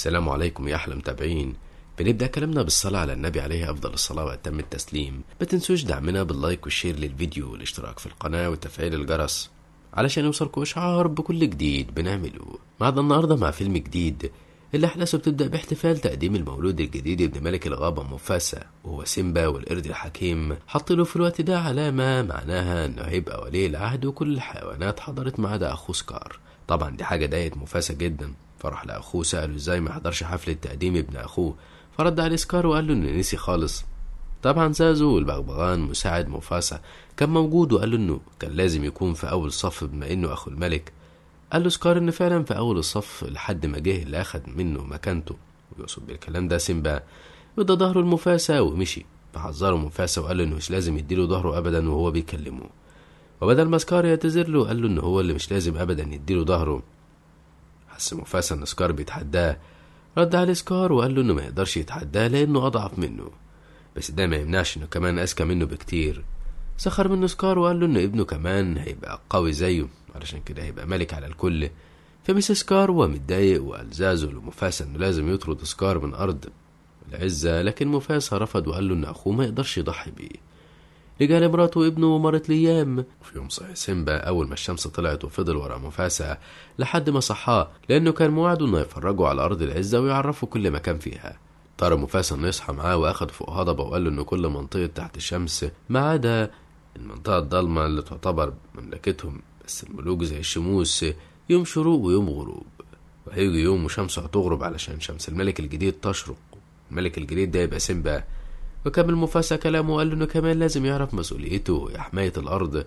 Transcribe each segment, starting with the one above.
السلام عليكم يا أحلى متابعين بنبدأ كلامنا بالصلاة على النبي عليه أفضل الصلاة وأتم التسليم ما تنسوش دعمنا باللايك والشير للفيديو والاشتراك في القناة وتفعيل الجرس علشان يوصلكوا إشعار بكل جديد بنعمله معنا النهاردة مع فيلم جديد اللي أحداثه بتبدأ باحتفال تقديم المولود الجديد ابن ملك الغابة موفاسا وهو سيمبا والقرد الحكيم حط له في الوقت ده علامة معناها إنه هيبقى ولي العهد وكل الحيوانات حضرت ما عدا أخوه سكار طبعا دي حاجة ضايقت موفاسا جدا فرح لأخوه سأله إزاي ما حضرش حفلة تقديم ابن أخوه فرد عليه سكار وقال له إنه نسي خالص طبعا زازو البغبغان مساعد موفاسا كان موجود وقال له إنه كان لازم يكون في أول صف بما إنه أخو الملك قال له سكار إنه فعلا في أول الصف لحد ما جه اللي أخد منه مكانته ويقصد بالكلام ده سيمبا وده ظهره لموفاسا ومشي فحذره موفاسا وقال له إنه مش لازم يديله ظهره أبدا وهو بيكلمه وبدل ما سكار يعتذر له قال له إن هو اللي مش لازم أبدا يديله ظهره بس مفاسا ان سكار بيتحداه رد عليه سكار وقال له انه ما يقدرش يتحداه لانه اضعف منه بس ده ما يمنعش انه كمان اذكى منه بكتير سخر منه سكار وقال له انه ابنه كمان هيبقى قوي زيه علشان كده هيبقى ملك على الكل فمس سكار ومتضايق وقال زازو لمفاسا انه لازم يطرد سكار من ارض العزة لكن مفاسا رفض وقال له ان اخوه ما يقدرش يضحي بيه رجع لمراته وابنه ومرت ليام في يوم صحي سيمبا أول ما الشمس طلعت وفضل ورا مفاسة لحد ما صحاه لأنه كان موعده إنه يفرجه على أرض العزة ويعرفه كل مكان فيها طار مفاسة إنه يصحى معاه وأخده فوق هضبة وقال له إن كل منطقة تحت الشمس ما عدا المنطقة الضلمة اللي تعتبر مملكتهم بس الملوك زي الشموس يوم شروق ويوم غروب وهيجي يوم وشمسه هتغرب علشان شمس الملك الجديد تشرق الملك الجديد ده يبقى سيمبا وكمل مفاسا كلامه وقال له إنه كمان لازم يعرف مسؤوليته يا حماية الأرض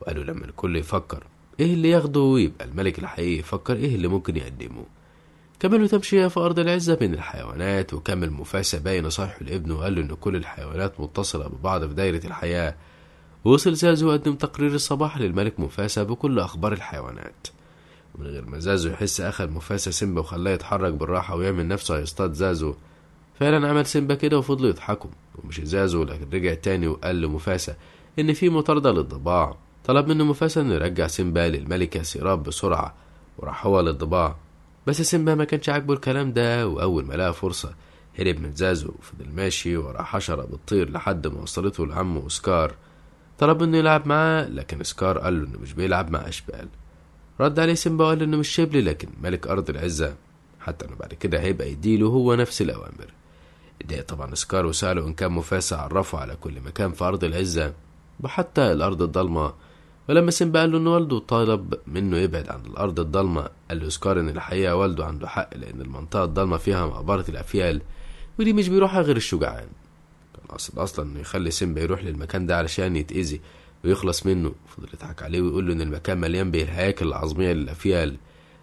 وقال له لما الكل يفكر إيه اللي ياخده ويبقى الملك الحقيقي يفكر إيه اللي ممكن يقدمه كملوا تمشية في أرض العزة بين الحيوانات وكمل مفاسة باين صحيح لابنه وقال له إن كل الحيوانات متصلة ببعض في دايرة الحياة وصل زازو وقدم تقرير الصباح للملك مفاسة بكل أخبار الحيوانات من غير ما زازو يحس أخذ مفاسة سيمبا وخلاه يتحرك بالراحة ويعمل نفسه هيصطاد زازو فعلا عمل سيمبا كده وفضلوا يضحكوا ومش ازازه لكن رجع تاني وقال لمفاسا ان في مطاردة للضباع طلب منه مفاسا انه يرجع سيمبا للملكة سيراب بسرعة وراح هو للضباع بس سيمبا ما كانش عاجبه الكلام ده واول ما لقى فرصة هرب من زازو وفضل ماشي ورا حشرة بتطير لحد ما وصلته لعمه أوسكار طلب منه يلعب معاه لكن اوسكار قال له انه مش بيلعب مع أشبال رد عليه سيمبا وقال انه مش شبل لكن ملك أرض العزة حتى انه بعد كده هيبقى يديله هو نفس الأوامر ده طبعا سكار وسأله إن كان مفاسع عرفه على كل مكان في أرض العزة وحتى الأرض الضلمة ولما سيمبا قال له إن والده طالب منه يبعد عن الأرض الضلمة قال له سكار إن الحقيقة والده عنده حق لأن المنطقة الضلمة فيها مقبرة الأفيال ودي مش بيروحها غير الشجعان كان قصد أصلا إنه يخلي سيمبا يروح للمكان ده علشان يتأذي ويخلص منه فضل يضحك عليه ويقول له إن المكان مليان بالهياكل العظمية للأفيال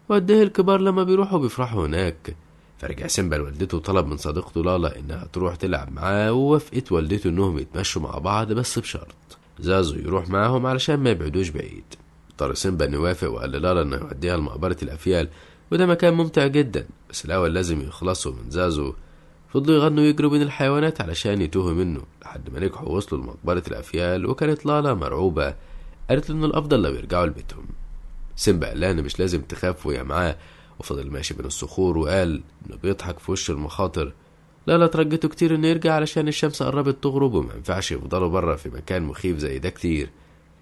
وقد إيه الكبار لما بيروحوا بيفرحوا هناك فرجع سيمبا لوالدته وطلب من صديقته لالا انها تروح تلعب معاه ووافقت والدته انهم يتمشوا مع بعض بس بشرط زازو يروح معاهم علشان ما يبعدوش بعيد اضطر سيمبا انه يوافق وقال لالا انه يوديها لمقبرة الافيال وده مكان ممتع جدا بس الاول لازم يخلصوا من زازو فضلوا يغنوا ويجروا بين الحيوانات علشان يتوهوا منه لحد ما نجحوا وصلوا لمقبرة الافيال وكانت لالا مرعوبة قالت له ان الافضل لو يرجعوا لبيتهم سيمبا قال لها ان مش لازم تخافوا يا معاه وفضل ماشي بين الصخور وقال إنه بيضحك في وش المخاطر لا لا ترجته كتير إنه يرجع علشان الشمس قربت تغرب وما ينفعش يفضلوا بره في مكان مخيف زي ده كتير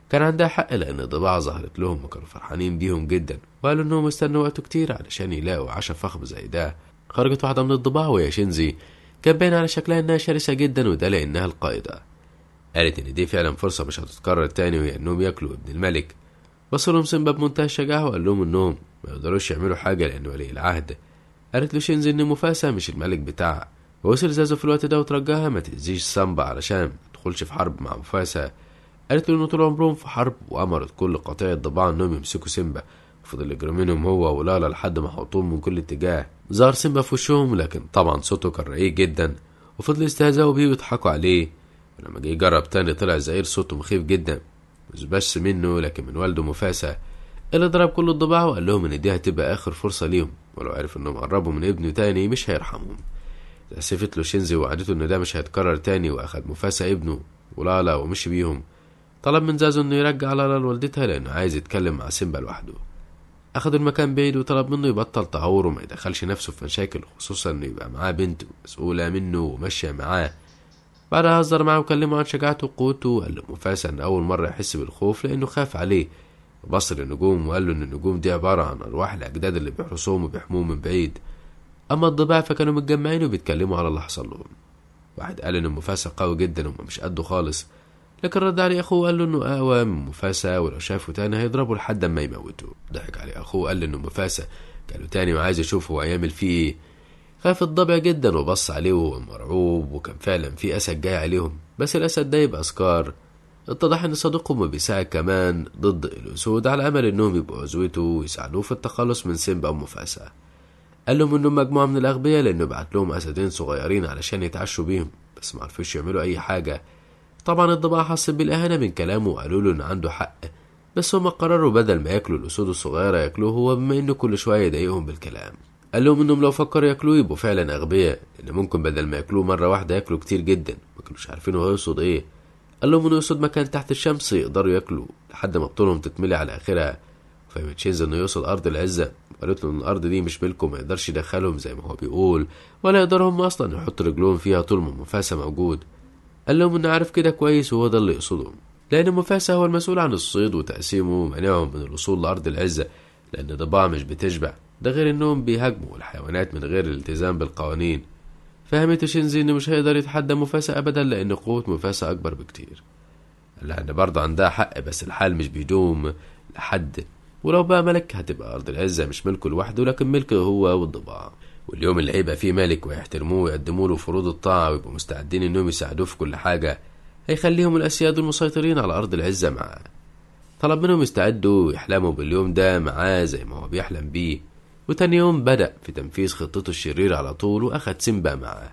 كان عندها حق لأن ضباع ظهرت لهم وكانوا فرحانين بيهم جدا وقالوا إنهم استنوا وقته كتير علشان يلاقوا عشا فخم زي ده خرجت واحدة من الضباع وهي شينزي كان باين على شكلها إنها شرسة جدا وده لأنها القائدة قالت إن دي فعلا فرصة مش هتتكرر تاني وهي إنهم ياكلوا ابن الملك وصلهم سيمبا بمنتهى الشجاعة وقال لهم إنهم ما يقدروش يعملوا حاجة لأن ولي العهد قالت له شينزي إن مفاسا مش الملك بتاعها ووصل زازو في الوقت ده وترجاها ما تأذيش سامبا علشان متدخلش في حرب مع مفاسا قالت له إنه طول عمرهم في حرب وأمرت كل قطيع الضباع إنهم يمسكوا سيمبا وفضل يجروا منهم هو ولالا لحد ما حطوهم من كل اتجاه ظهر سيمبا في وشهم لكن طبعا صوته كان رقيق جدا وفضلوا يستهزأوا بيه ويضحكوا عليه ولما جه يجرب تاني طلع زئير صوته مخيف جدا مش بس منه لكن من والده مفاسة اللي ضرب كل الضباع وقال لهم إن دي هتبقى آخر فرصة ليهم ولو عرف إنهم قربوا من ابنه تاني مش هيرحمهم تأسفت له شينزي ووعدته إن ده مش هيتكرر تاني وأخد مفاسة ابنه ولالا ومشي بيهم طلب من زازو إنه يرجع لالا لوالدتها لأنه عايز يتكلم مع سيمبا لوحده أخد المكان بعيد وطلب منه يبطل تهوره وما يدخلش نفسه في مشاكل خصوصا إنه يبقى معاه بنت مسؤولة منه وماشية معاه بعدها هزر معه وكلمه عن شجاعته وقوته وقال له مفاسا أول مرة يحس بالخوف لأنه خاف عليه وبص للنجوم وقال له إن النجوم دي عبارة عن أرواح الأجداد اللي بيحرسوهم وبيحموهم من بعيد أما الضباع فكانوا متجمعين وبيتكلموا على اللي حصل لهم واحد قال إن مفاسا قوي جدا مش قده خالص لكن رد عليه أخوه وقال له إنه أقوى من مفاسا ولو شافه تاني هيضربه لحد ما يموته ضحك عليه أخوه وقال له إن مفاسا قال له تاني وعايز يشوف هو هيعمل فيه إيه خاف الضبع جدا وبص عليه وهو مرعوب وكان فعلا في أسد جاي عليهم بس الأسد ده يبقى سكار اتضح إن صديقهم بيساعد كمان ضد الأسود على أمل إنهم يبقوا عزوته ويساعدوه في التخلص من سيمبا ومفاسة قال لهم إنهم مجموعة من الأغبياء لأنه بعت لهم أسدين صغيرين علشان يتعشوا بيهم بس معرفوش يعملوا أي حاجة طبعا الضباع حس بالإهانة من كلامه وقالوا له إن عنده حق بس هما قرروا بدل ما ياكلوا الأسود الصغيرة ياكلوه هو بما إنه كل شوية يضايقهم بالكلام قال لهم انهم لو فكروا ياكلوه يبقوا فعلا اغبياء ان ممكن بدل ما ياكلوه مره واحده ياكلوا كتير جدا ما كانوش عارفين هو يقصد ايه قال لهم انه يقصد مكان تحت الشمس يقدروا ياكلوا لحد ما بطونهم تتملي على اخرها فهمت شينز انه يوصل ارض العزه وقالت له ان الارض دي مش ملكه ما يقدرش يدخلهم زي ما هو بيقول ولا يقدروا اصلا يحطوا رجلهم فيها طول ما مفاسه موجود قال لهم انه عارف كده كويس وهو ده اللي يقصده لان مفاسه هو المسؤول عن الصيد وتقسيمه ومنعهم من الوصول لارض العزه لان ضباع مش بتشبع ده غير انهم بيهاجموا الحيوانات من غير الالتزام بالقوانين فهمت شينزي انه مش هيقدر يتحدى مفاسا ابدا لان قوة مفاسا اكبر بكتير لان برضه عندها حق بس الحال مش بيدوم لحد ولو بقى ملك هتبقى ارض العزة مش ملكه لوحده لكن ملكه هو والضباع واليوم اللي هيبقى فيه ملك ويحترموه ويقدموا له فروض الطاعة ويبقوا مستعدين انهم يساعدوه في كل حاجة هيخليهم الاسياد المسيطرين على ارض العزة معاه طلب منهم يستعدوا ويحلموا باليوم ده معاه زي ما هو بيحلم بيه وتاني يوم بدأ في تنفيذ خطته الشريرة على طول وأخد سيمبا معاه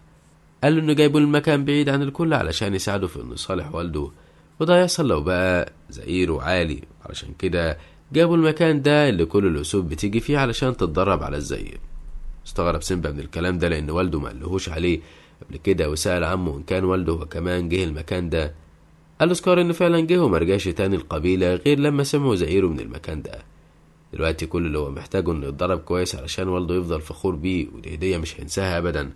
قال له إنه جايبه المكان بعيد عن الكل علشان يساعده في إنه يصالح والده وده يحصل لو بقى زئير وعالي علشان كده جابوا المكان ده اللي كل الأسود بتيجي فيه علشان تتدرب على الزئير استغرب سيمبا من الكلام ده لأن والده ما قالهوش عليه قبل كده وسأل عمه إن كان والده كمان جه المكان ده قال له سكار إنه فعلا جه ومرجعش تاني القبيلة غير لما سمعوا زئيره من المكان ده دلوقتي كل اللي هو محتاجه انه يتدرب كويس علشان والده يفضل فخور بيه ودي هدية مش هينساها ابدا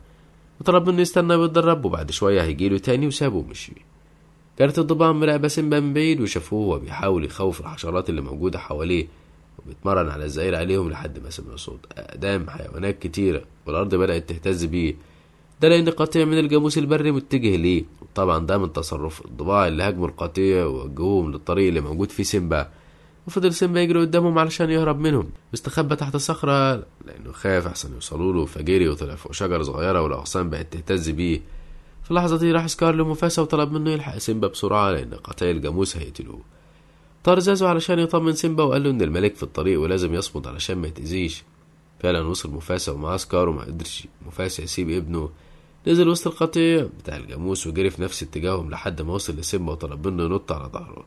وطلب منه يستنى ويتدرب وبعد شوية هيجيله تاني وسابه ومشي كانت الضباع مراقبة سيمبا من بعيد وشافوه وهو بيحاول يخوف الحشرات اللي موجودة حواليه وبيتمرن على الزئير عليهم لحد ما سمع صوت أقدام حيوانات كتيرة والأرض بدأت تهتز بيه ده لأن قطيع من الجاموس البري متجه ليه وطبعا ده من تصرف الضباع اللي هاجموا القطيع ووجهوهم للطريق اللي موجود فيه سيمبا وفضل سيمبا يجري قدامهم علشان يهرب منهم واستخبى تحت صخرة لأنه خاف أحسن يوصلوا له فجري وطلع فوق شجرة صغيرة والأغصان بقت تهتز بيه في اللحظة دي راح سكار لمفاسا وطلب منه يلحق سيمبا بسرعة لأن قتائل الجاموس هيقتلوه طار زازو علشان يطمن سيمبا وقال له إن الملك في الطريق ولازم يصمد علشان ما يتأذيش فعلا وصل مفاسا ومعاه سكار وما قدرش مفاسا يسيب ابنه نزل وسط القطيع بتاع الجاموس وجري في نفس اتجاههم لحد ما وصل لسيمبا وطلب منه ينط على ظهره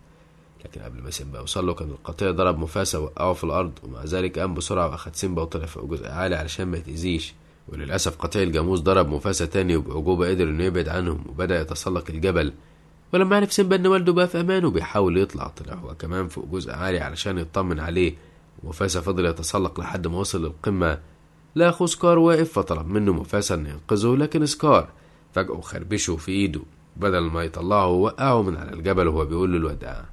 لكن قبل ما سيمبا يوصل له كان القطيع ضرب مفاسة وقعه في الأرض ومع ذلك قام بسرعة وأخد سيمبا وطلع فوق جزء عالي علشان ما يتأذيش وللأسف قطيع الجاموس ضرب مفاسة تاني وبعجوبة قدر إنه يبعد عنهم وبدأ يتسلق الجبل ولما عرف سيمبا إن والده بقى في أمان وبيحاول يطلع طلع هو كمان فوق جزء عالي علشان يطمن عليه ومفاسة فضل يتسلق لحد ما وصل للقمة لا أخو سكار واقف فطلب منه مفاسة إنه ينقذه لكن سكار فجأة خربشه في إيده بدل ما يطلعه وقعه من على الجبل وهو بيقول له الوداع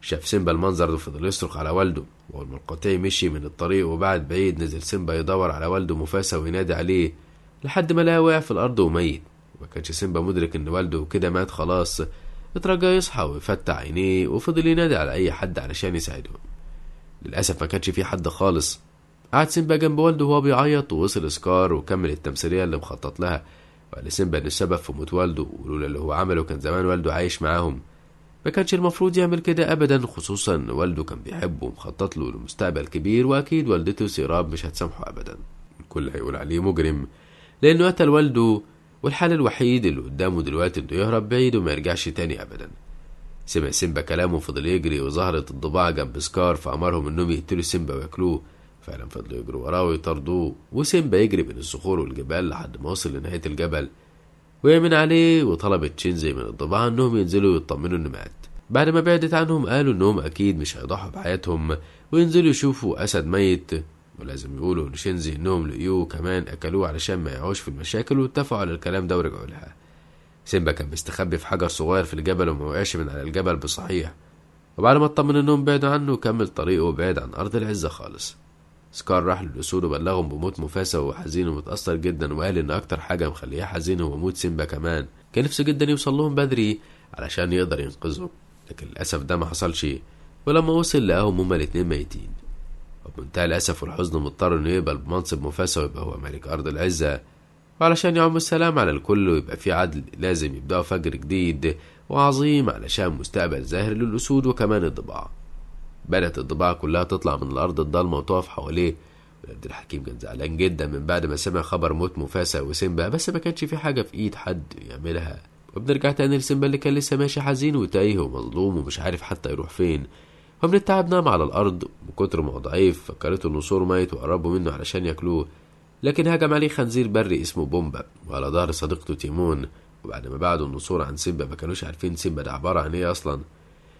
شاف سيمبا المنظر ده فضل يصرخ على والده وأول ما القطيع مشي من الطريق وبعد بعيد نزل سيمبا يدور على والده مفاسة وينادي عليه لحد ما لقاه واقع في الأرض وميت ما كانش سيمبا مدرك إن والده كده مات خلاص اترجى يصحى ويفتح عينيه وفضل ينادي على أي حد علشان يساعدهم للأسف ما كانش في حد خالص قعد سيمبا جنب والده وهو بيعيط ووصل سكار وكمل التمثيلية اللي مخطط لها وقال سيمبا إن السبب في موت والده ولولا اللي هو عمله كان زمان والده عايش معاهم ما كانش المفروض يعمل كده ابدا خصوصا والده كان بيحبه ومخطط له لمستقبل كبير واكيد والدته سيراب مش هتسامحه ابدا الكل هيقول عليه مجرم لانه قتل والده والحل الوحيد اللي قدامه دلوقتي انه يهرب بعيد وما يرجعش تاني ابدا سمع سيمبا كلامه وفضل يجري وظهرت الضباع جنب سكار فأمرهم إنهم يقتلوا سيمبا وياكلوه فعلا فضلوا يجروا وراه ويطاردوه وسيمبا يجري بين الصخور والجبال لحد ما وصل لنهاية الجبل ويمن عليه وطلبت شينزي من الضباع انهم ينزلوا يطمنوا مات بعد ما بعدت عنهم قالوا انهم اكيد مش هيضحوا بحياتهم وينزلوا يشوفوا اسد ميت ولازم يقولوا لشينزي انهم لقيوه كمان اكلوه علشان ما يعوش في المشاكل واتفقوا على الكلام ده ورجعوا لها سيمبا كان مستخبي في حجر صغير في الجبل وما وقعش من على الجبل بصحيح وبعد ما اطمن انهم بعدوا عنه كمل طريقه بعيد عن ارض العزة خالص سكار راح للأسود وبلغهم بموت مفاسة وحزين ومتأثر جدا وقال إن أكتر حاجة مخليه حزين هو موت سيمبا كمان كان نفسه جدا يوصل لهم بدري علشان يقدر ينقذهم لكن للأسف ده ما حصلش ولما وصل لقاهم هما الاتنين ميتين وبمنتهى الأسف والحزن مضطر إنه يقبل بمنصب مفاسة ويبقى هو ملك أرض العزة وعلشان يعم السلام على الكل ويبقى في عدل لازم يبدأوا فجر جديد وعظيم علشان مستقبل زاهر للأسود وكمان الضباع بدأت الضباع كلها تطلع من الأرض الضلمة وتقف حواليه عبد الحكيم كان زعلان جدا من بعد ما سمع خبر موت مفاسة وسيمبا بس ما كانش في حاجة في إيد حد يعملها وبنرجع تاني لسيمبا اللي كان لسه ماشي حزين وتايه ومظلوم ومش عارف حتى يروح فين ومن التعب نام على الأرض من كتر ما هو ضعيف فكرته إنه صور ميت وقربوا منه علشان ياكلوه لكن هجم عليه خنزير بري اسمه بومبا وعلى ظهر صديقته تيمون وبعد ما بعدوا النصور عن سيمبا ما كانوش عارفين سيمبا ده عبارة عن إيه أصلا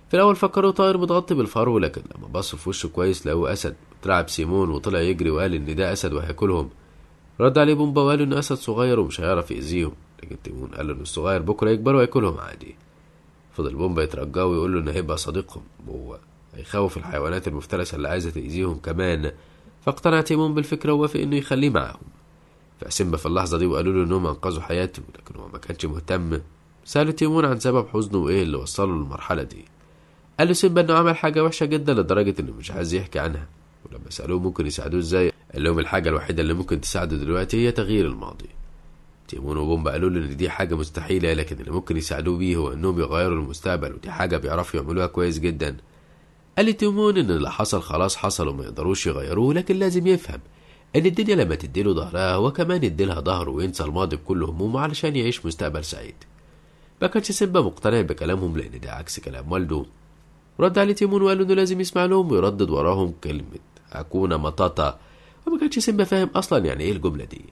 في الأول فكروا طائر متغطي بالفرو لكن لما بصوا في وشه كويس لقوه أسد اترعب سيمون وطلع يجري وقال إن ده أسد وهياكلهم رد عليه بومبا وقال إن أسد صغير ومش هيعرف يأذيهم لكن تيمون قال إن الصغير بكرة يكبر وياكلهم عادي فضل بومبا يترجاه ويقول له إن هيبقى صديقهم وهو هيخوف الحيوانات المفترسة اللي عايزة تأذيهم كمان فاقتنع تيمون بالفكرة ووافق إنه يخليه معاهم فسيمبا في اللحظة دي وقالوا له إنهم أنقذوا حياته لكن هو ما كانش مهتم سألوا تيمون عن سبب حزنه وإيه اللي وصله للمرحلة دي قال له سيمبا انه عمل حاجة وحشة جدا لدرجة انه مش عايز يحكي عنها ولما سألوه ممكن يساعدوه ازاي قال لهم الحاجة الوحيدة اللي ممكن تساعده دلوقتي هي تغيير الماضي تيمون وبومبا قالوا له ان دي حاجة مستحيلة لكن اللي ممكن يساعدوه بيه هو انهم يغيروا المستقبل ودي حاجة بيعرفوا يعملوها كويس جدا قال لي تيمون ان اللي حصل خلاص حصل وما يقدروش يغيروه لكن لازم يفهم ان الدنيا لما تديله ظهرها هو كمان يديلها ظهره وينسى الماضي بكل همومه علشان يعيش مستقبل سعيد ما كانش سيمبا مقتنع بكلامهم لان ده عكس كلام والده رد عليه تيمون وقال انه لازم يسمع لهم ويردد وراهم كلمة أكون مطاطا وما كانش سيمبا فاهم أصلا يعني إيه الجملة دي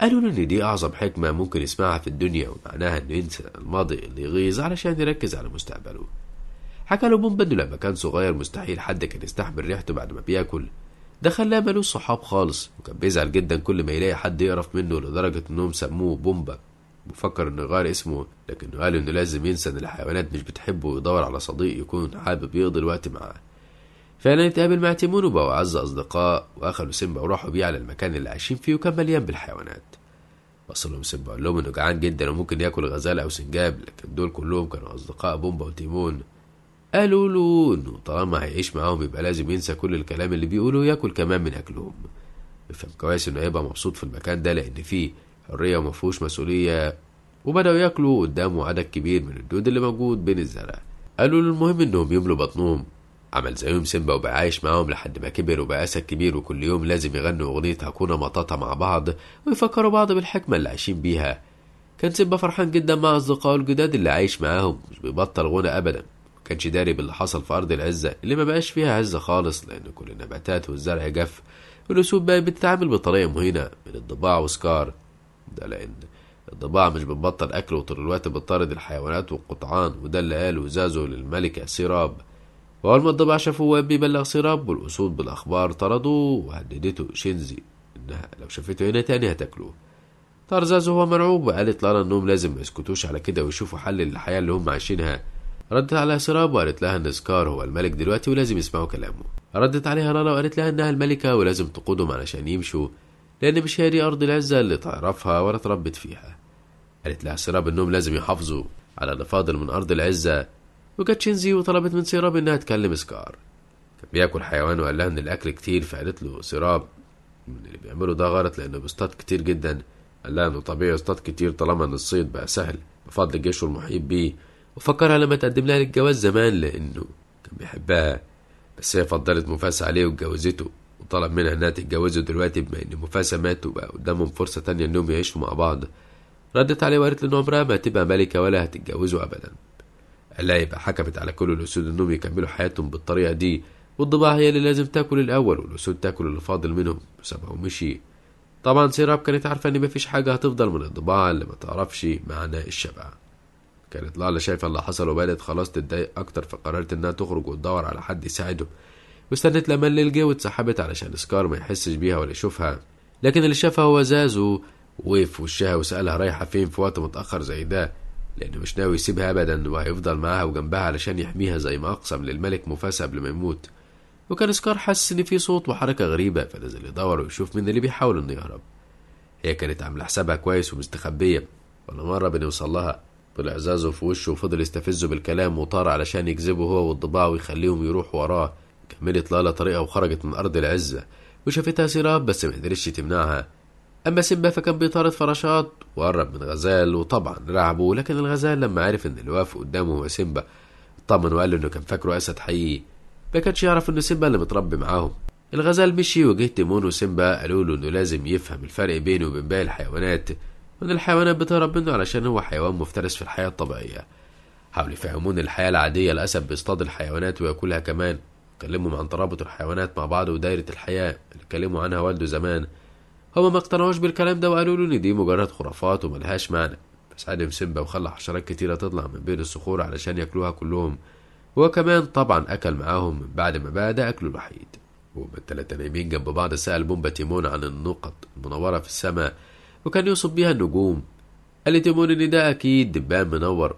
قالوا له إن دي أعظم حكمة ممكن يسمعها في الدنيا ومعناها إنه ينسى الماضي اللي يغيظ علشان يركز على مستقبله حكى له بومبا إنه لما كان صغير مستحيل حد كان يستحمل ريحته بعد ما بياكل ده خلاه ملوش صحاب خالص وكان بيزعل جدا كل ما يلاقي حد يقرف منه لدرجة إنهم سموه بومبا وفكر انه يغير اسمه لكنه قال انه لازم ينسى ان الحيوانات مش بتحبه ويدور على صديق يكون حابب يقضي الوقت معاه فعلا اتقابل مع تيمون وبقوا أعز أصدقاء وأخدوا سيمبا وراحوا بيه على المكان اللي عايشين فيه وكان مليان بالحيوانات وصل لهم سيمبا قال لهم إنه جعان جدا وممكن ياكل غزالة أو سنجاب لكن دول كلهم كانوا أصدقاء بومبا وتيمون قالوا له إنه طالما هيعيش معاهم يبقى لازم ينسى كل الكلام اللي بيقوله وياكل كمان من أكلهم كويس إنه هيبقى مبسوط في المكان ده لأن فيه حرية ومفهوش مسؤولية وبدأوا ياكلوا قدامه عدد كبير من الدود اللي موجود بين الزرع قالوا له المهم انهم يملوا بطنهم عمل زيهم سيمبا وبقى عايش معاهم لحد ما كبر وبقى أسد كبير وكل يوم لازم يغنوا أغنية هكونا مطاطا مع بعض ويفكروا بعض بالحكمة اللي عايشين بيها كان سيمبا فرحان جدا مع أصدقائه الجداد اللي عايش معاهم مش بيبطل غنى أبدا كانش داري باللي حصل في أرض العزة اللي ما بقاش فيها عزة خالص لأن كل النباتات والزرع جف والأسود بقى بتتعامل بطريقة مهينة من الضباع وسكار ده لان الضباع مش بتبطل اكل وطول الوقت بتطارد الحيوانات والقطعان وده اللي قاله زازو للملكة سيراب وأول ما الضباع شافوه وهو بيبلغ سيراب والأسود بالأخبار طردوه وهددته شينزي إنها لو شافته هنا تاني هتاكلوه طار زازو هو مرعوب وقالت لارا إنهم لازم ما يسكتوش على كده ويشوفوا حل للحياة اللي هم عايشينها ردت عليها سراب وقالت لها ان سكار هو الملك دلوقتي ولازم يسمعوا كلامه ردت عليها لالا وقالت لها انها الملكة ولازم تقودهم علشان يمشوا لأن مش دي أرض العزة اللي تعرفها ولا تربت فيها قالت لها سراب إنهم لازم يحافظوا على اللي فاضل من أرض العزة وجت شينزي وطلبت من سراب إنها تكلم سكار كان بياكل حيوان وقال لها إن الأكل كتير فقالت له سراب من اللي بيعمله ده غلط لأنه بيصطاد كتير جدا قال لها إنه طبيعي يصطاد كتير طالما إن الصيد بقى سهل بفضل الجيش والمحيط بيه وفكرها لما تقدم لها للجواز زمان لأنه كان بيحبها بس هي فضلت مفاس عليه واتجوزته وطلب منها انها تتجوزه دلوقتي بما ان مفاسة مات وبقى قدامهم فرصة تانية انهم يعيشوا مع بعض ردت عليه وقالت له ان عمرها ما هتبقى ملكة ولا هتتجوزه ابدا قال لها يبقى حكمت على كل الاسود انهم يكملوا حياتهم بالطريقة دي والضباع هي اللي لازم تاكل الاول والاسود تاكل اللي فاضل منهم وسابها ومشي طبعا سيراب كانت عارفة ان مفيش حاجة هتفضل من الضباع اللي ما تعرفش معنى الشبع كانت لالا شايفة اللي حصل وبدأت خلاص تتضايق أكتر فقررت إنها تخرج وتدور على حد يساعده واستنت لما جه واتسحبت علشان سكار ما يحسش بيها ولا يشوفها لكن اللي شافها هو زازو وقف في وشها وسألها رايحة فين في وقت متأخر زي ده لأنه مش ناوي يسيبها أبدا وهيفضل معاها وجنبها علشان يحميها زي ما أقسم للملك مفاسة قبل ما يموت وكان سكار حاسس إن في صوت وحركة غريبة فنزل يدور ويشوف مين اللي بيحاول إنه يهرب هي كانت عاملة حسابها كويس ومستخبية ولا مرة بنوصل لها طلع زازو في وشه وفضل يستفزه بالكلام وطار علشان يجذبه هو والضباع ويخليهم يروحوا وراه كملت لالا طريقها وخرجت من أرض العزة وشافتها سيراب بس ما قدرتش تمنعها أما سيمبا فكان بيطارد فراشات وقرب من غزال وطبعا رعبه لكن الغزال لما عرف إن اللي واقف قدامه هو سيمبا اطمن وقال له إنه كان فاكره أسد حقيقي ما كانش يعرف إنه سيمبا اللي متربي معاهم الغزال مشي وجه تيمون وسيمبا قالوا له إنه لازم يفهم الفرق بينه وبين باقي الحيوانات وإن الحيوانات بتهرب منه علشان هو حيوان مفترس في الحياة الطبيعية حاولوا يفهمون الحياة العادية الأسد بيصطاد الحيوانات وياكلها كمان اتكلموا عن ترابط الحيوانات مع بعض ودايرة الحياة اللي اتكلموا عنها والده زمان هما ما اقتنعوش بالكلام ده وقالوا له ان دي مجرد خرافات وملهاش معنى بس عدم سيمبا وخلى حشرات كتيرة تطلع من بين الصخور علشان ياكلوها كلهم هو كمان طبعا أكل معاهم من بعد ما بقى ده أكله الوحيد وهما التلاتة نايمين جنب بعض سأل بومبا تيمون عن النقط المنورة في السماء وكان يوصف بيها النجوم قال تيمون إن ده أكيد دبان منور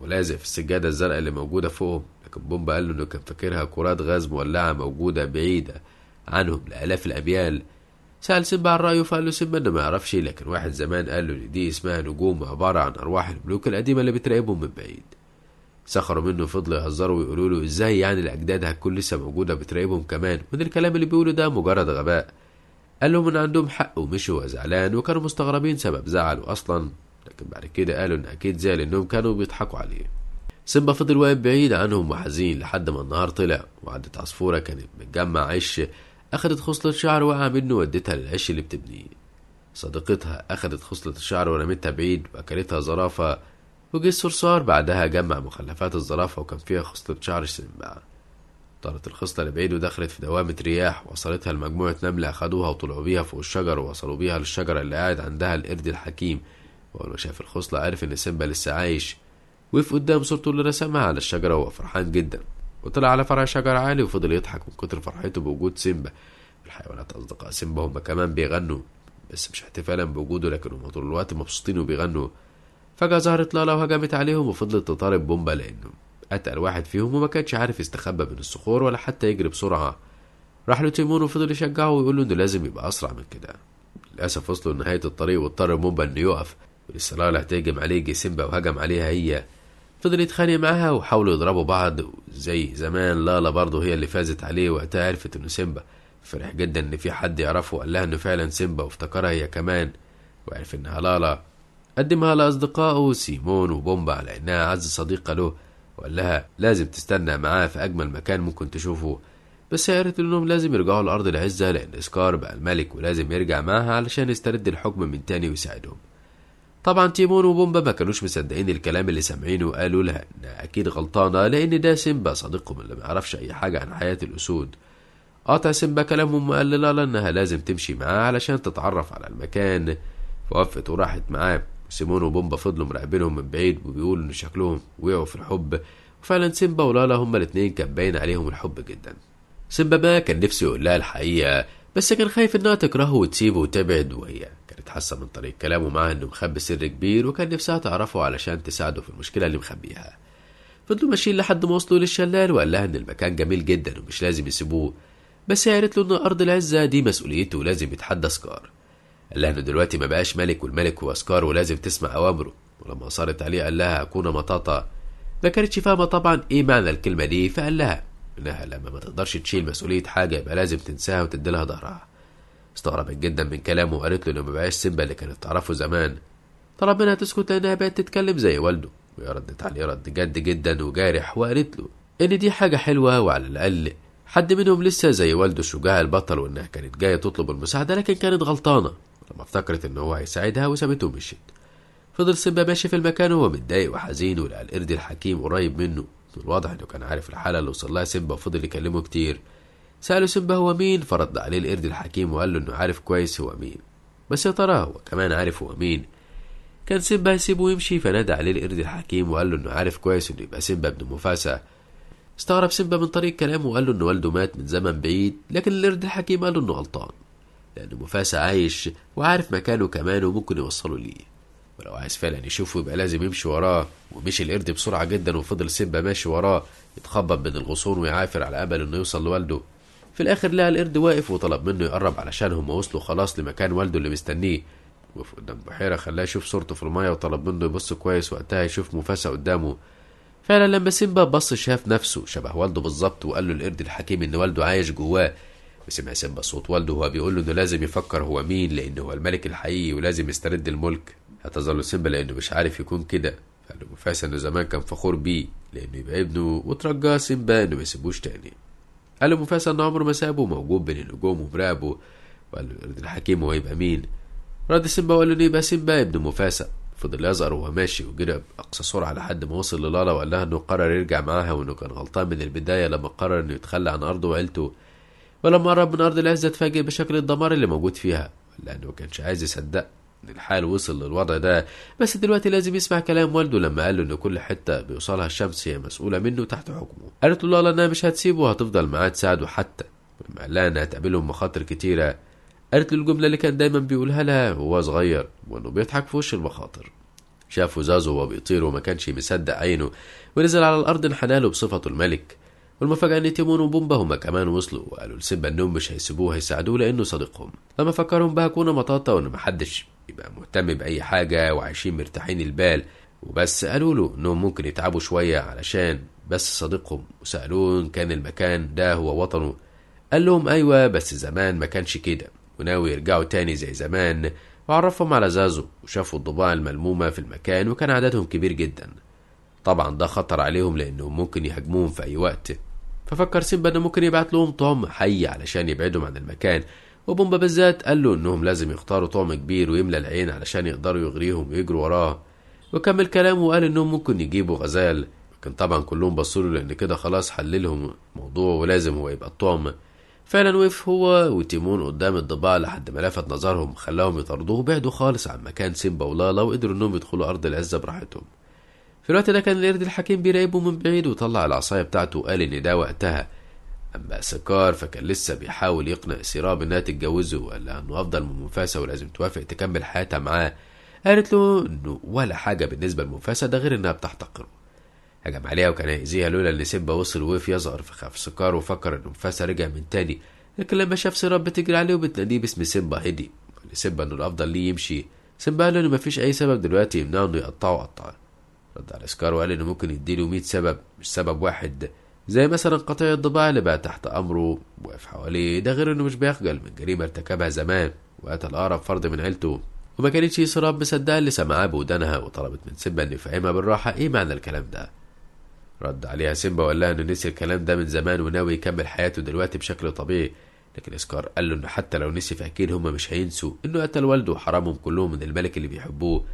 ولازق في السجادة الزرقاء اللي موجودة فوقهم لكن بومبا قال له انه كان فاكرها كرات غاز مولعة موجودة بعيدة عنهم لآلاف الأميال سأل سيمبا عن رأيه فقال له سيمبا إنه ما يعرفش لكن واحد زمان قال له إن دي اسمها نجوم عبارة عن أرواح الملوك القديمة اللي بتراقبهم من بعيد سخروا منه فضلوا يهزروا ويقولوا له إزاي يعني الأجداد هتكون لسه موجودة بتراقبهم كمان وإن الكلام اللي بيقوله ده مجرد غباء قال لهم إن عندهم حق ومشوا زعلان وكانوا مستغربين سبب زعله أصلا لكن بعد كده قالوا إن أكيد زعل إنهم كانوا بيضحكوا عليه سيمبا فضل واقف بعيد عنهم وحزين لحد ما النهار طلع وعدت عصفورة كانت بتجمع عش أخدت خصلة شعر وقع منه وادتها للعش اللي بتبنيه صديقتها أخدت خصلة الشعر ورمتها بعيد وأكلتها زرافة وجه الصرصار بعدها جمع مخلفات الزرافة وكان فيها خصلة شعر سيمبا طارت الخصلة لبعيد ودخلت في دوامة رياح وصلتها لمجموعة نملة أخدوها وطلعوا بيها فوق الشجر ووصلوا بيها للشجرة اللي قاعد عندها القرد الحكيم وأول ما شاف الخصلة عرف إن سيمبا لسه عايش وقف قدام صورته اللي رسمها على الشجرة وهو فرحان جدا وطلع على فرع شجرة عالي وفضل يضحك من كتر فرحته بوجود سيمبا الحيوانات أصدقاء سيمبا هما كمان بيغنوا بس مش احتفالا بوجوده لكن هما طول الوقت مبسوطين وبيغنوا فجأة ظهرت لالا وهجمت عليهم وفضلت تطارد بومبا لأنه أتقل واحد فيهم وما كانش عارف يستخبى بين الصخور ولا حتى يجري بسرعة راح له تيمون وفضل يشجعه ويقول له إنه لازم يبقى أسرع من كده للأسف وصلوا لنهاية الطريق واضطر بومبا إنه يقف ولسه لالا هتهجم عليه جي سيمبا وهجم عليها هي فضل يتخانق معاها وحاولوا يضربوا بعض زي زمان لالا برضه هي اللي فازت عليه وقتها عرفت انه سيمبا فرح جدا ان في حد يعرفه وقال لها انه فعلا سيمبا وافتكرها هي كمان وعرف انها لالا قدمها لاصدقائه سيمون وبومبا على انها اعز صديقه له وقال لها لازم تستنى معاه في اجمل مكان ممكن تشوفه بس هي قالت انهم لازم يرجعوا لارض العزه لان اسكار بقى الملك ولازم يرجع معها علشان يسترد الحكم من تاني ويساعدهم طبعا تيمون وبومبا ما كانوش مصدقين الكلام اللي سامعينه وقالوا لها انها اكيد غلطانه لان ده سيمبا صديقهم اللي ما يعرفش اي حاجه عن حياه الاسود قطع سيمبا كلامهم وقال لالا انها لازم تمشي معاه علشان تتعرف على المكان فوقفت وراحت معاه سيمون وبومبا فضلوا مراقبينهم من بعيد وبيقولوا ان شكلهم وقعوا في الحب وفعلا سيمبا ولالا هما الاتنين كان باين عليهم الحب جدا سيمبا ما كان نفسه يقول لها الحقيقه بس كان خايف إنها تكرهه وتسيبه وتبعد وهي كانت حاسة من طريق كلامه معاه إنه مخبي سر كبير وكان نفسها تعرفه علشان تساعده في المشكلة اللي مخبيها فضلوا ماشيين لحد ما وصلوا للشلال وقال لها إن المكان جميل جدا ومش لازم يسيبوه بس هي قالت له إن أرض العزة دي مسؤوليته ولازم يتحدى سكار قال لها إنه دلوقتي ما بقاش ملك والملك هو سكار ولازم تسمع أوامره ولما أصرت عليه قال لها أكون مطاطا ما كانتش فاهمة طبعا إيه معنى الكلمة دي فقال لها انها لما ما تقدرش تشيل مسؤوليه حاجه يبقى لازم تنساها وتديلها ظهرها استغربت جدا من كلامه وقالت له انه مبقاش سيمبا اللي كانت تعرفه زمان طلب منها تسكت لانها بقت تتكلم زي والده وهي ردت عليه رد جد جدا وجارح وقالت له ان دي حاجه حلوه وعلى الاقل حد منهم لسه زي والده الشجاع البطل وانها كانت جايه تطلب المساعده لكن كانت غلطانه لما افتكرت ان هو هيساعدها وسابته ومشيت فضل سيمبا ماشي في المكان وهو متضايق وحزين ولقى القرد الحكيم قريب منه من الواضح انه كان عارف الحالة اللي وصل لها سيمبا وفضل يكلمه كتير سأله سيمبا هو مين فرد عليه القرد الحكيم وقال له انه عارف كويس هو مين بس يا ترى هو كمان عارف هو مين كان سيمبا هيسيبه ويمشي فنادى عليه القرد الحكيم وقال له انه عارف كويس انه يبقى سيمبا ابن مفاسا استغرب سيمبا من طريق كلامه وقال له انه والده مات من زمن بعيد لكن القرد الحكيم قال له انه غلطان لأن مفاسا عايش وعارف مكانه كمان وممكن يوصله ليه ولو عايز فعلا يشوفه يبقى لازم يمشي وراه ومشي القرد بسرعة جدا وفضل سيمبا ماشي وراه يتخبط بين الغصون ويعافر على أمل إنه يوصل لوالده في الآخر لقى القرد واقف وطلب منه يقرب علشان هما وصلوا خلاص لمكان والده اللي مستنيه وفي قدام بحيرة خلاه يشوف صورته في المايه وطلب منه يبص كويس وقتها يشوف مفاسة قدامه فعلا لما سيمبا بص شاف نفسه شبه والده بالظبط وقال له القرد الحكيم إن والده عايش جواه وسمع سيمبا صوت والده وهو بيقول له إنه لازم يفكر هو مين لأنه هو الملك الحقيقي ولازم يسترد الملك هتظل سيمبا لأنه مش عارف يكون كده فقال له إنه زمان كان فخور بيه لأنه يبقى ابنه وترجاه سيمبا إنه ما يسيبوش تاني قال له مفاسا انه عمره ما سابه موجود بين النجوم ومراقبه وقال له الحكيم هو يبقى مين رد سيمبا وقال له إنه يبقى سيمبا ابن مفاسا فضل يزقر وهو ماشي وجري بأقصى سرعة لحد ما وصل للالا وقال لها إنه قرر يرجع معاها وإنه كان غلطان من البداية لما قرر إنه يتخلى عن أرضه وعيلته ولما قرب من أرض العزة اتفاجئ بشكل الدمار اللي موجود فيها لأنه كانش عايز يصدق الحال وصل للوضع ده بس دلوقتي لازم يسمع كلام والده لما قال له ان كل حته بيوصلها الشمس هي مسؤوله منه تحت حكمه قالت له لا انها مش هتسيبه وهتفضل معاه تساعده حتى لما قال لها انها تقابلهم مخاطر كتيره قالت له الجمله اللي كان دايما بيقولها لها وهو صغير وانه بيضحك في وش المخاطر شافه زازو وهو بيطير وما كانش مصدق عينه ونزل على الارض انحنى له بصفته الملك والمفاجأة إن تيمون وبومبا هما كمان وصلوا وقالوا لسيمبا إنهم مش هيسيبوه هيساعدوه لأنه صديقهم لما فكرهم كونا مطاطا وإن محدش يبقى مهتم بأي حاجة وعايشين مرتاحين البال وبس قالوا له إنهم ممكن يتعبوا شوية علشان بس صديقهم وسألوه إن كان المكان ده هو وطنه قال لهم أيوة بس زمان ما كانش كده وناوي يرجعوا تاني زي زمان وعرفهم على زازو وشافوا الضباع الملمومة في المكان وكان عددهم كبير جدا طبعا ده خطر عليهم لأنهم ممكن يهاجموهم في أي وقت ففكر سيمبا إنه ممكن يبعت لهم طعم حي علشان يبعدهم عن المكان وبومبا بالذات قال له إنهم لازم يختاروا طعم كبير ويملى العين علشان يقدروا يغريهم ويجروا وراه وكمل كلامه وقال إنهم ممكن يجيبوا غزال لكن طبعا كلهم بصوا له لأن كده خلاص حللهم الموضوع ولازم هو يبقى الطعم فعلا وقف هو وتيمون قدام الضباع لحد ما لفت نظرهم خلاهم يطاردوه وبعدوا خالص عن مكان سيمبا ولالا وقدروا انهم يدخلوا ارض العزه براحتهم في الوقت ده كان القرد الحكيم بيراقبه من بعيد وطلع العصايه بتاعته وقال ان ده وقتها أما سكار فكان لسه بيحاول يقنع سيراب إنها تتجوزه وقال لها إنه أفضل من مفاسة ولازم توافق تكمل حياتها معاه قالت له إنه ولا حاجة بالنسبة لمفاسة ده غير إنها بتحتقره هجم عليها وكان هيأذيها لولا إن سيمبا وصل ووقف يظهر فخاف سكار وفكر إن مفاسة رجع من تاني لكن لما شاف سيراب بتجري عليه وبتناديه باسم سيمبا هدي قال سيمبا إنه الأفضل ليه يمشي سيمبا قال له إنه مفيش أي سبب دلوقتي يمنعه إنه يقطعه قطعه رد على سكار وقال إنه ممكن يديله 100 سبب مش سبب واحد زي مثلا قطيع الضباع اللي بقى تحت أمره واقف حواليه ده غير إنه مش بيخجل من جريمة ارتكبها زمان وقتل أقرب فرد من عيلته وما كانتش يسراب مصدقة اللي سمعاه بودانها وطلبت من سيمبا إن يفهمها بالراحة إيه معنى الكلام ده رد عليها سيمبا وقال لها إنه نسي الكلام ده من زمان وناوي يكمل حياته دلوقتي بشكل طبيعي لكن إسكار قال له إنه حتى لو نسي فأكيد هما مش هينسوا إنه قتل والده وحرامهم كلهم من الملك اللي بيحبوه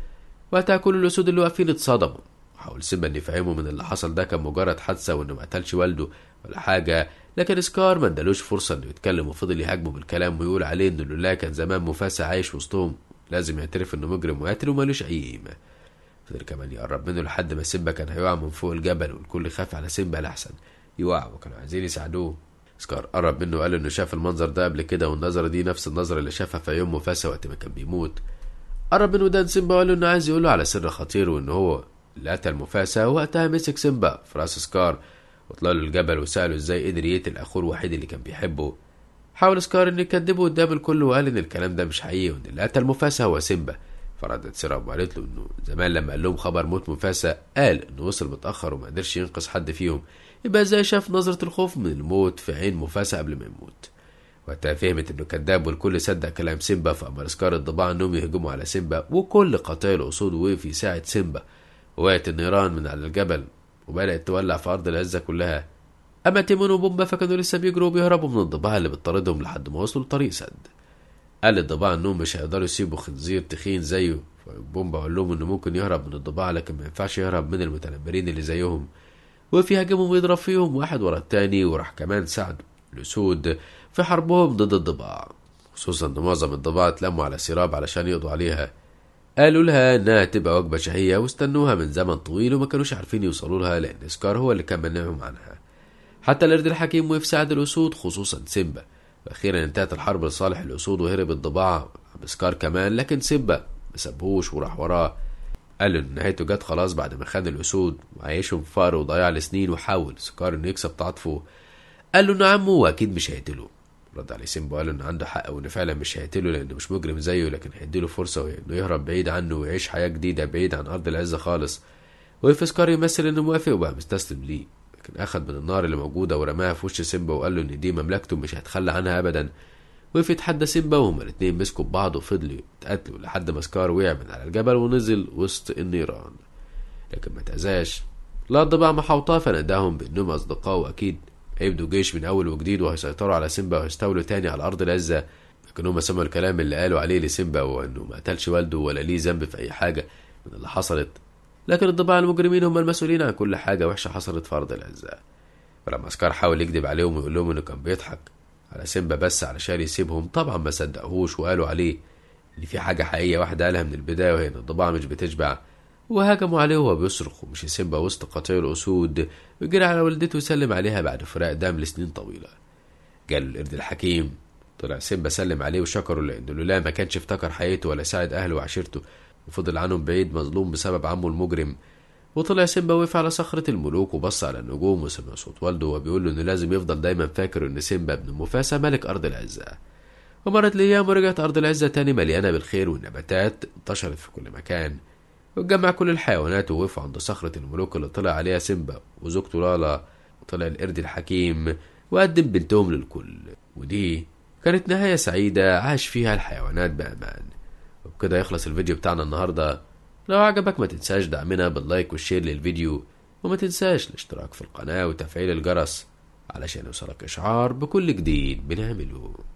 وقتها كل الأسود اللي واقفين اتصدموا حاول سيمبا ان يفهمه من اللي حصل ده كان مجرد حادثة وإنه ما قتلش والده ولا حاجة لكن سكار ما ادالوش فرصة إنه يتكلم وفضل يهاجمه بالكلام ويقول عليه ان لولا كان زمان مفاسة عايش وسطهم لازم يعترف إنه مجرم وقاتل ومالوش أي قيمة فضل كمان يقرب منه لحد ما سيمبا كان هيقع من فوق الجبل والكل خاف على سيمبا لأحسن يقع وكانوا عايزين يساعدوه سكار قرب منه وقال إنه شاف المنظر ده قبل كده والنظرة دي نفس النظرة اللي شافها في يوم مفاسة وقت ما كان بيموت قرب منه دان سيمبا وقال إنه عايز يقوله على سر خطير وإن هو اللي المفاسة وقتها مسك سيمبا في راس سكار له الجبل وسأله ازاي قدر يقتل أخوه الوحيد اللي كان بيحبه حاول سكار إنه يكذبه قدام الكل وقال إن الكلام ده مش حقيقي وإن اللي قتل مفاسة هو سيمبا فردت سيرام وقالت له إنه زمان لما قال لهم خبر موت مفاسة قال إنه وصل متأخر وما قدرش ينقذ حد فيهم يبقى ازاي شاف نظرة الخوف من الموت في عين مفاسة قبل ما يموت وقتها فهمت انه كذاب والكل صدق كلام سيمبا فامر سكار الضباع انهم يهجموا على سيمبا وكل قتائل اسود وقف يساعد سيمبا وقعت النيران من على الجبل وبدأت تولع في أرض العزة كلها أما تيمون وبومبا فكانوا لسه بيجروا وبيهربوا من الضباع اللي بتطاردهم لحد ما وصلوا لطريق سد قال الضباع إنهم مش هيقدروا يسيبوا خنزير تخين زيه فبومبا قال لهم إنه ممكن يهرب من الضباع لكن ما ينفعش يهرب من المتنمرين اللي زيهم وفي هجمهم ويضرب فيهم واحد ورا التاني وراح كمان ساعد الأسود في حربهم ضد الضباع خصوصا إن معظم الضباع اتلموا على سراب علشان يقضوا عليها قالوا لها انها هتبقى وجبه شهيه واستنوها من زمن طويل وما كانوش عارفين يوصلوا لها لان سكار هو اللي كان منعهم عنها حتى القرد الحكيم وقف ساعد الاسود خصوصا سيمبا واخيرا انتهت الحرب لصالح الاسود وهرب الضباع بسكار كمان لكن سيمبا مسبهوش وراح وراه قال ان نهايته جت خلاص بعد ما خان الاسود وعيشهم في وضيع لسنين وحاول سكار انه يكسب تعاطفه قال له انه عمه واكيد مش هيقتله رد عليه سيمبا وقال إن عنده حق وانه فعلا مش هيقتله لأنه مش مجرم زيه لكن هيديله فرصة إنه يهرب بعيد عنه ويعيش حياة جديدة بعيد عن أرض العزة خالص ويفسكار يمثل إنه موافق وبقى مستسلم ليه لكن أخد من النار اللي موجودة ورماها في وش سيمبا وقال له إن دي مملكته مش هيتخلى عنها أبدا وقف يتحدى سيمبا وهما الاتنين مسكوا ببعض وفضلوا يتقاتلوا لحد ما سكار وقع من على الجبل ونزل وسط النيران لكن ما تأذاش لا بقى محاوطاه فناداهم بأنهم أصدقاء وأكيد هيبدوا جيش من أول وجديد وهيسيطروا على سيمبا وهيستولوا تاني على أرض العزة لكن هما سمعوا الكلام اللي قالوا عليه لسيمبا وإنه ما قتلش والده ولا ليه ذنب في أي حاجة من اللي حصلت لكن الضباع المجرمين هم المسؤولين عن كل حاجة وحشة حصلت في أرض العزة فلما اسكار حاول يكذب عليهم ويقول لهم إنه كان بيضحك على سيمبا بس علشان يسيبهم طبعا ما صدقهوش وقالوا عليه إن في حاجة حقيقية واحدة قالها من البداية وهي إن الضباع مش بتشبع وهجموا عليه وهو بيصرخ ومشي سيمبا وسط قطيع الأسود وجري على والدته وسلم عليها بعد فراق دم لسنين طويلة جاله القرد الحكيم طلع سيمبا سلم عليه وشكره لأنه لولا ما كانش افتكر حياته ولا ساعد أهله وعشيرته وفضل عنهم بعيد مظلوم بسبب عمه المجرم وطلع سيمبا وقف على صخرة الملوك وبص على النجوم وسمع صوت والده وبيقول له إنه لازم يفضل دايما فاكر إن سيمبا ابن مفاسا ملك أرض العزة ومرت الأيام ورجعت أرض العزة تاني مليانة بالخير والنباتات انتشرت في كل مكان واتجمع كل الحيوانات ووقف عند صخرة الملوك اللي طلع عليها سيمبا وزوجته لالا وطلع القرد الحكيم وقدم بنتهم للكل ودي كانت نهاية سعيدة عاش فيها الحيوانات بأمان وبكده يخلص الفيديو بتاعنا النهاردة لو عجبك ما تنساش دعمنا باللايك والشير للفيديو وما تنساش الاشتراك في القناة وتفعيل الجرس علشان يوصلك إشعار بكل جديد بنعمله